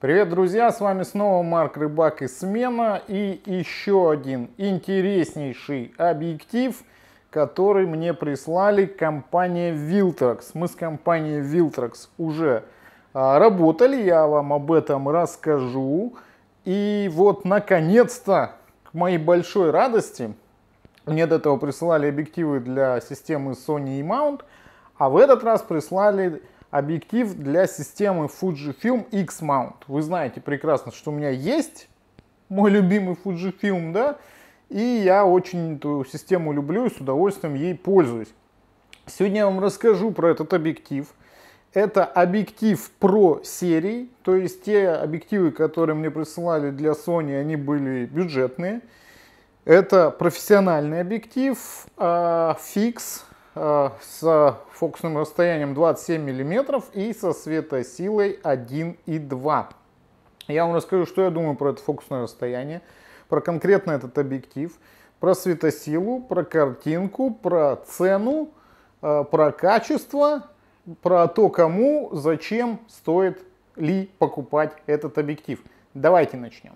Привет, друзья! С вами снова Марк Рыбак и Смена и еще один интереснейший объектив, который мне прислали компания Viltrax. Мы с компанией Viltrax уже а, работали, я вам об этом расскажу. И вот, наконец-то, к моей большой радости, мне до этого присылали объективы для системы Sony e-mount, а в этот раз прислали объектив для системы Fujifilm X-Mount. Вы знаете прекрасно, что у меня есть мой любимый Fujifilm, да, и я очень эту систему люблю и с удовольствием ей пользуюсь. Сегодня я вам расскажу про этот объектив. Это объектив про серии, то есть те объективы, которые мне присылали для Sony, они были бюджетные. Это профессиональный объектив, а, фикс, Э, с фокусным расстоянием 27 мм и со светосилой 1,2. Я вам расскажу, что я думаю про это фокусное расстояние, про конкретно этот объектив, про светосилу, про картинку, про цену, э, про качество, про то, кому, зачем стоит ли покупать этот объектив. Давайте начнем.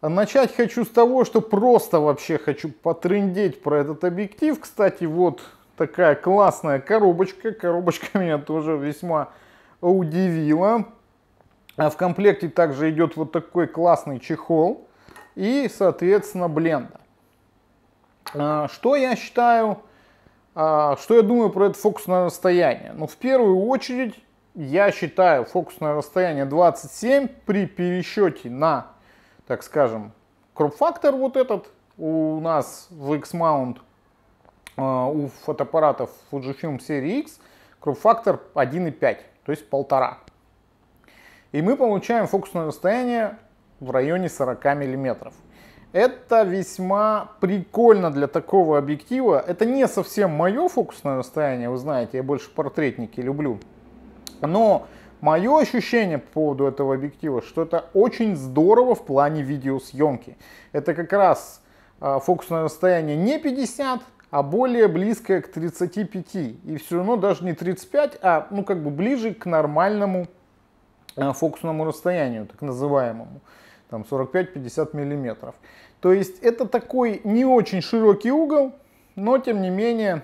А начать хочу с того, что просто вообще хочу потрындеть про этот объектив. Кстати, вот такая классная коробочка. Коробочка меня тоже весьма удивила. А в комплекте также идет вот такой классный чехол и, соответственно, бленда. Что я считаю, а, что я думаю про это фокусное расстояние? Ну, в первую очередь, я считаю фокусное расстояние 27 при пересчете на так скажем, кроп-фактор вот этот у нас в X-Mount, а, у фотоаппаратов Fujifilm серии X, кроп-фактор 1,5, то есть полтора. И мы получаем фокусное расстояние в районе 40 миллиметров. Это весьма прикольно для такого объектива. Это не совсем мое фокусное расстояние, вы знаете, я больше портретники люблю. Но Мое ощущение по поводу этого объектива, что это очень здорово в плане видеосъемки. Это как раз а, фокусное расстояние не 50, а более близкое к 35. И все равно даже не 35, а ну как бы ближе к нормальному а, фокусному расстоянию, так называемому, там 45-50 миллиметров. То есть это такой не очень широкий угол, но тем не менее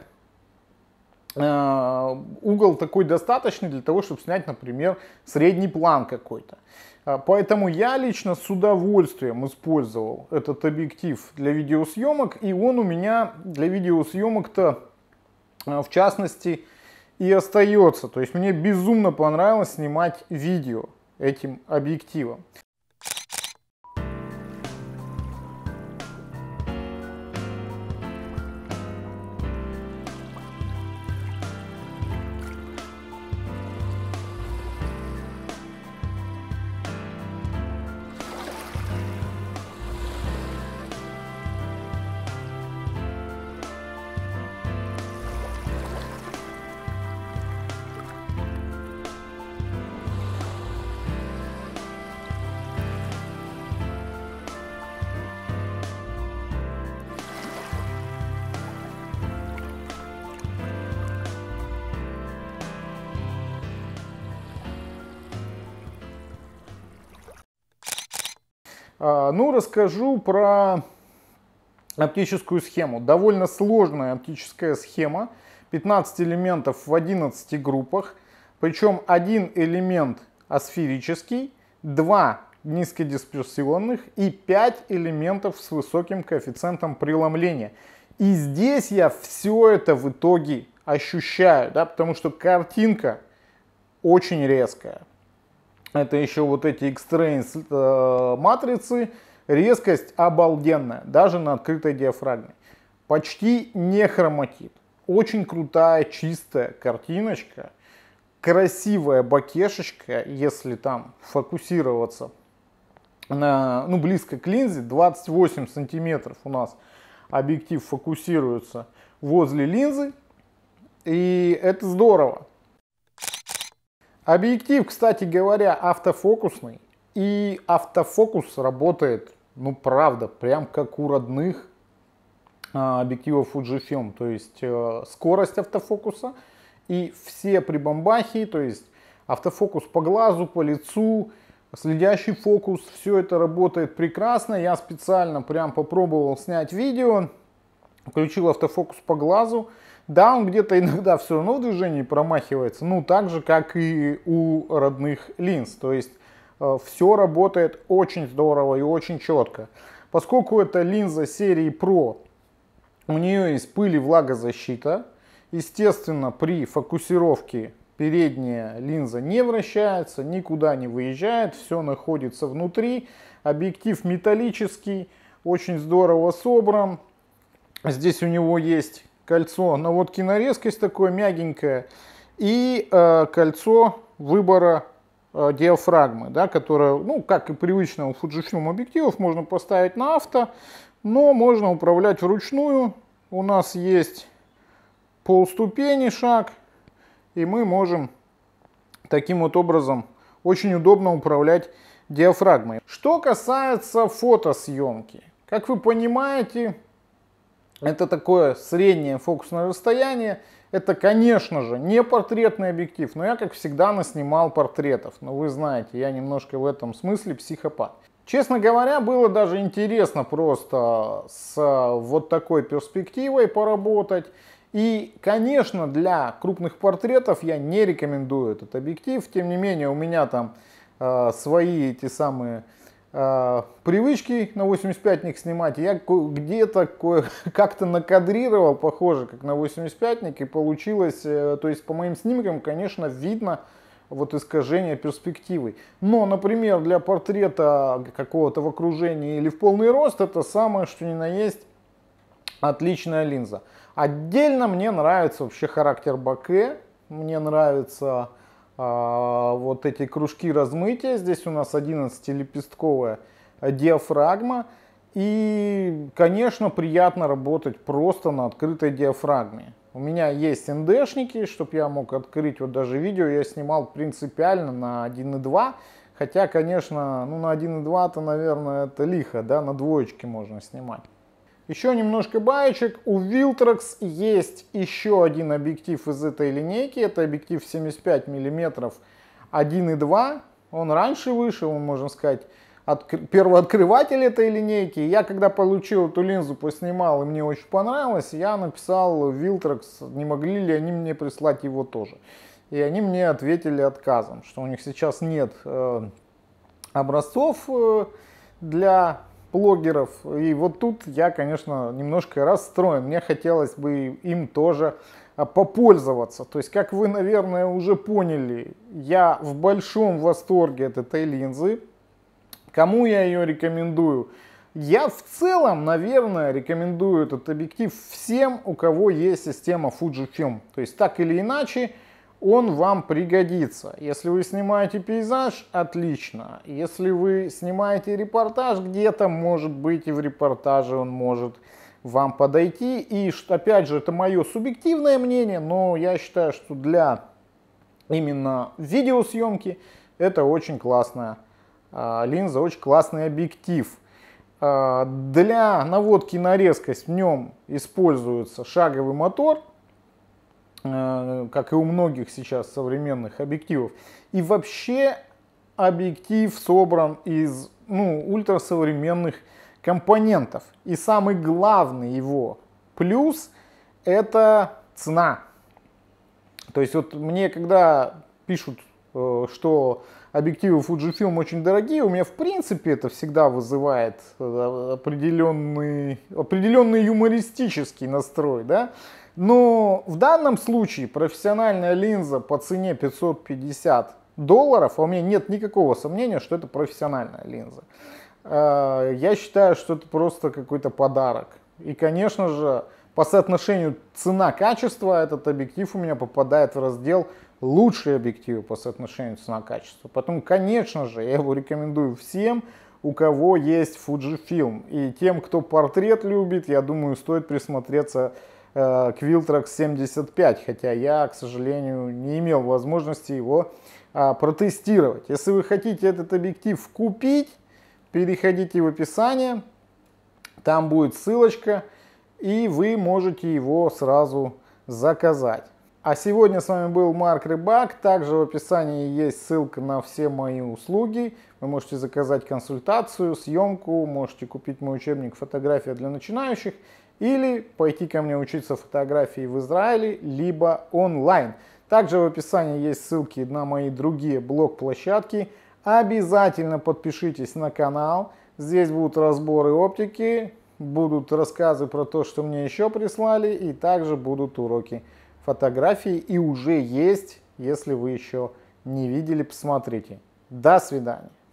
Э, угол такой достаточный для того, чтобы снять, например, средний план какой-то. Э, поэтому я лично с удовольствием использовал этот объектив для видеосъемок, и он у меня для видеосъемок-то, э, в частности, и остается. То есть мне безумно понравилось снимать видео этим объективом. А, ну, расскажу про оптическую схему. Довольно сложная оптическая схема. 15 элементов в 11 группах. Причем один элемент асферический, два низкодисперсионных и 5 элементов с высоким коэффициентом преломления. И здесь я все это в итоге ощущаю, да, потому что картинка очень резкая это еще вот эти x э, матрицы, резкость обалденная, даже на открытой диафрагме. Почти не хроматит. Очень крутая, чистая картиночка, красивая бакешечка, если там фокусироваться на, ну, близко к линзе, 28 сантиметров у нас объектив фокусируется возле линзы, и это здорово. Объектив, кстати говоря, автофокусный. И автофокус работает, ну правда, прям как у родных а, объективов Fujifilm. То есть э, скорость автофокуса и все прибамбахи, то есть автофокус по глазу, по лицу, следящий фокус, все это работает прекрасно. Я специально прям попробовал снять видео, включил автофокус по глазу, да, он где-то иногда все равно в движении промахивается, ну так же, как и у родных линз. То есть э, все работает очень здорово и очень четко. Поскольку это линза серии Pro, у нее есть пыль и влагозащита. Естественно, при фокусировке передняя линза не вращается, никуда не выезжает, все находится внутри. Объектив металлический, очень здорово собран. Здесь у него есть кольцо но вот кинорезкость такое мягенькое и э, кольцо выбора э, диафрагмы, да, которое, ну, как и привычно у Fujifilm объективов, можно поставить на авто, но можно управлять вручную. У нас есть полступени шаг, и мы можем таким вот образом очень удобно управлять диафрагмой. Что касается фотосъемки, как вы понимаете, это такое среднее фокусное расстояние. Это, конечно же, не портретный объектив, но я, как всегда, наснимал портретов. Но вы знаете, я немножко в этом смысле психопат. Честно говоря, было даже интересно просто с вот такой перспективой поработать. И, конечно, для крупных портретов я не рекомендую этот объектив. Тем не менее, у меня там э, свои эти самые Э, привычки на 85-ник снимать. Я где-то как-то накадрировал, похоже, как на 85-ник, и получилось, э, то есть по моим снимкам, конечно, видно вот искажение перспективы. Но, например, для портрета какого-то в окружении или в полный рост, это самое, что ни на есть, отличная линза. Отдельно мне нравится вообще характер боке. мне нравится а, вот эти кружки размытия. Здесь у нас 11-лепестковая диафрагма. И, конечно, приятно работать просто на открытой диафрагме. У меня есть НДшники, чтобы я мог открыть, вот даже видео я снимал принципиально на 1.2, хотя, конечно, ну на 1.2 то наверное, это лихо, да, на двоечке можно снимать. Еще немножко баечек. У Viltrox есть еще один объектив из этой линейки. Это объектив 75 мм 1.2. Он раньше вышел, можно сказать, от, первооткрыватель этой линейки. Я когда получил эту линзу, поснимал, и мне очень понравилось, я написал Viltrox, не могли ли они мне прислать его тоже. И они мне ответили отказом, что у них сейчас нет э, образцов э, для блогеров. И вот тут я, конечно, немножко расстроен. Мне хотелось бы им тоже а, попользоваться. То есть, как вы, наверное, уже поняли, я в большом восторге от этой линзы. Кому я ее рекомендую? Я в целом, наверное, рекомендую этот объектив всем, у кого есть система Fujifilm. То есть, так или иначе, он вам пригодится. Если вы снимаете пейзаж, отлично. Если вы снимаете репортаж где-то, может быть и в репортаже он может вам подойти. И опять же, это мое субъективное мнение, но я считаю, что для именно видеосъемки это очень классная э, линза, очень классный объектив. Э, для наводки на резкость в нем используется шаговый мотор – Э, как и у многих сейчас современных объективов. И вообще объектив собран из ну, ультрасовременных компонентов. И самый главный его плюс – это цена. То есть вот мне когда пишут, э, что объективы Fujifilm очень дорогие, у меня в принципе это всегда вызывает э, определенный, определенный юмористический настрой, да, но ну, в данном случае профессиональная линза по цене 550 долларов, а у меня нет никакого сомнения, что это профессиональная линза. Э, я считаю, что это просто какой-то подарок. И, конечно же, по соотношению цена-качество этот объектив у меня попадает в раздел лучшие объективы по соотношению цена-качество. Поэтому, конечно же, я его рекомендую всем, у кого есть Fujifilm. И тем, кто портрет любит, я думаю, стоит присмотреться Quiltrax э, 75, хотя я, к сожалению, не имел возможности его а, протестировать. Если вы хотите этот объектив купить, переходите в описание, там будет ссылочка, и вы можете его сразу заказать. А сегодня с вами был Марк Рыбак. Также в описании есть ссылка на все мои услуги. Вы можете заказать консультацию, съемку, можете купить мой учебник «Фотография для начинающих» или пойти ко мне учиться фотографии в Израиле, либо онлайн. Также в описании есть ссылки на мои другие блог-площадки. Обязательно подпишитесь на канал. Здесь будут разборы оптики, будут рассказы про то, что мне еще прислали, и также будут уроки фотографии. И уже есть, если вы еще не видели, посмотрите. До свидания.